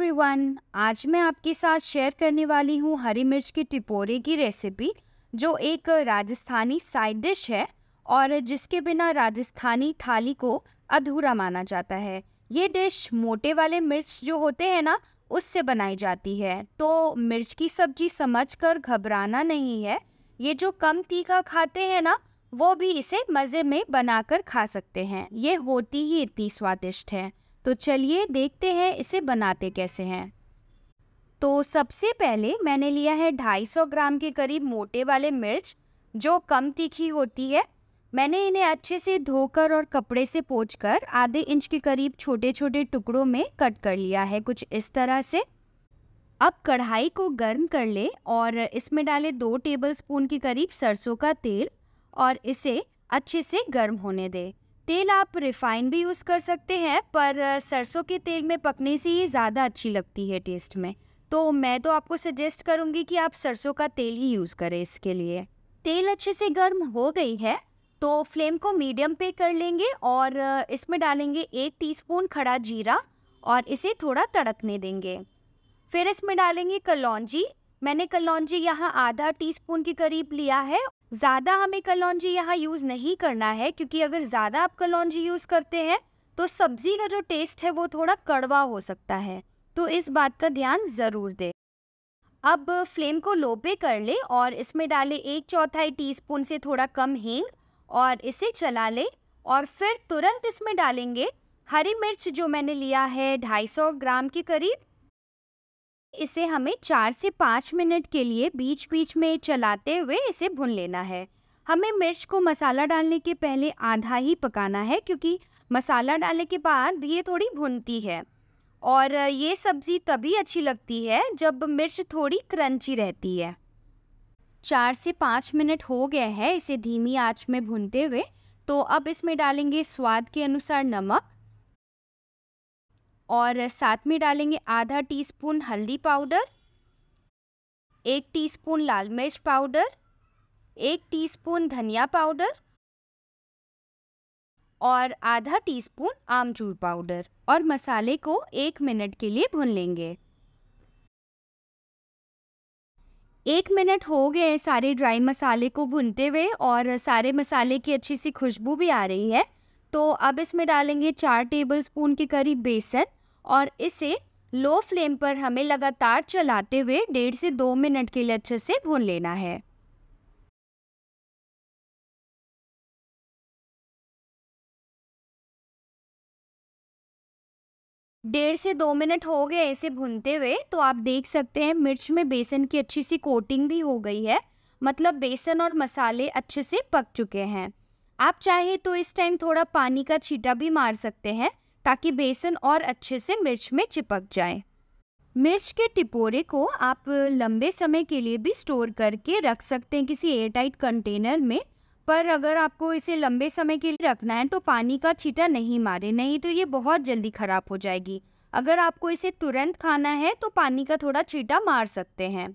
everyone आज मैं आपके साथ शेयर करने वाली हूँ हरी मिर्च की टिपोरे की रेसिपी जो एक राजस्थानी साइड डिश है और जिसके बिना राजस्थानी थाली को अधूरा माना जाता है ये डिश मोटे वाले मिर्च जो होते हैं ना उससे बनाई जाती है तो मिर्च की सब्जी समझकर घबराना नहीं है ये जो कम तीखा खाते हैं ना वो भी इसे मज़े में बनाकर खा सकते हैं ये होती ही इतनी स्वादिष्ट है तो चलिए देखते हैं इसे बनाते कैसे हैं तो सबसे पहले मैंने लिया है 250 ग्राम के करीब मोटे वाले मिर्च जो कम तीखी होती है मैंने इन्हें अच्छे से धोकर और कपड़े से पोच कर आधे इंच के करीब छोटे छोटे टुकड़ों में कट कर लिया है कुछ इस तरह से अब कढ़ाई को गर्म कर ले और इसमें डालें दो टेबलस्पून के करीब सरसों का तेल और इसे अच्छे से गर्म होने दें तेल आप रिफाइन भी यूज़ कर सकते हैं पर सरसों के तेल में पकने से ही ज़्यादा अच्छी लगती है टेस्ट में तो मैं तो आपको सजेस्ट करूँगी कि आप सरसों का तेल ही यूज़ करें इसके लिए तेल अच्छे से गर्म हो गई है तो फ्लेम को मीडियम पे कर लेंगे और इसमें डालेंगे एक टीस्पून खड़ा जीरा और इसे थोड़ा तड़कने देंगे फिर इसमें डालेंगे कलौजी मैंने कलौजी यहाँ आधा टीस्पून के करीब लिया है ज़्यादा हमें कलौजी यहाँ यूज़ नहीं करना है क्योंकि अगर ज़्यादा आप कलौजी यूज़ करते हैं तो सब्ज़ी का जो टेस्ट है वो थोड़ा कड़वा हो सकता है तो इस बात का ध्यान ज़रूर दें अब फ्लेम को लो पे कर ले और इसमें डाले एक चौथाई टीस्पून से थोड़ा कम हींग और इसे चला ले और फिर तुरंत इसमें डालेंगे हरी मिर्च जो मैंने लिया है 250 ग्राम के करीब इसे हमें चार से पाँच मिनट के लिए बीच बीच में चलाते हुए इसे भून लेना है हमें मिर्च को मसाला डालने के पहले आधा ही पकाना है क्योंकि मसाला डालने के बाद भी ये थोड़ी भुनती है और ये सब्ज़ी तभी अच्छी लगती है जब मिर्च थोड़ी क्रंची रहती है चार से पाँच मिनट हो गए हैं इसे धीमी आंच में भूनते हुए तो अब इसमें डालेंगे स्वाद के अनुसार नमक और साथ में डालेंगे आधा टीस्पून हल्दी पाउडर एक टीस्पून लाल मिर्च पाउडर एक टीस्पून धनिया पाउडर और आधा टीस्पून आमचूर पाउडर और मसाले को एक मिनट के लिए भून लेंगे एक मिनट हो गए सारे ड्राई मसाले को भुनते हुए और सारे मसाले की अच्छी सी खुशबू भी आ रही है तो अब इसमें डालेंगे चार टेबल स्पून के करीब बेसन और इसे लो फ्लेम पर हमें लगातार चलाते हुए डेढ़ से दो मिनट के लिए अच्छे से भून लेना है डेढ़ से दो मिनट हो गए इसे भूनते हुए तो आप देख सकते हैं मिर्च में बेसन की अच्छी सी कोटिंग भी हो गई है मतलब बेसन और मसाले अच्छे से पक चुके हैं आप चाहे तो इस टाइम थोड़ा पानी का छीटा भी मार सकते हैं ताकि बेसन और अच्छे से मिर्च में चिपक जाए मिर्च के टिपोरे को आप लंबे समय के लिए भी स्टोर करके रख सकते हैं किसी एयरटाइट कंटेनर में पर अगर आपको इसे लंबे समय के लिए रखना है तो पानी का छीटा नहीं मारे नहीं तो ये बहुत जल्दी ख़राब हो जाएगी अगर आपको इसे तुरंत खाना है तो पानी का थोड़ा छीटा मार सकते हैं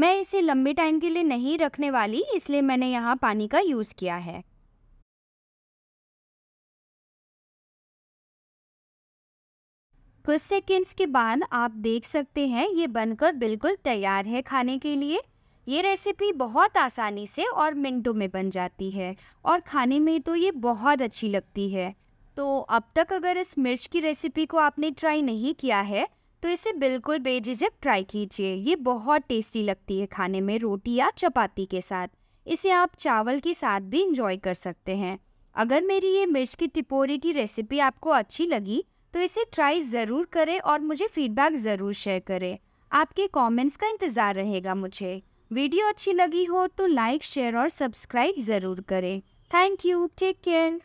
मैं इसे लंबे टाइम के लिए नहीं रखने वाली इसलिए मैंने यहाँ पानी का यूज़ किया है कुछ सेकेंड्स के बाद आप देख सकते हैं ये बनकर बिल्कुल तैयार है खाने के लिए ये रेसिपी बहुत आसानी से और मिनटों में बन जाती है और खाने में तो ये बहुत अच्छी लगती है तो अब तक अगर इस मिर्च की रेसिपी को आपने ट्राई नहीं किया है तो इसे बिल्कुल बेझिझक ट्राई कीजिए ये बहुत टेस्टी लगती है खाने में रोटी या चपाती के साथ इसे आप चावल के साथ भी इंजॉय कर सकते हैं अगर मेरी ये मिर्च की टिपोरी की रेसिपी आपको अच्छी लगी तो इसे ट्राई ज़रूर करें और मुझे फीडबैक ज़रूर शेयर करें आपके कमेंट्स का इंतज़ार रहेगा मुझे वीडियो अच्छी लगी हो तो लाइक शेयर और सब्सक्राइब ज़रूर करें थैंक यू टेक केयर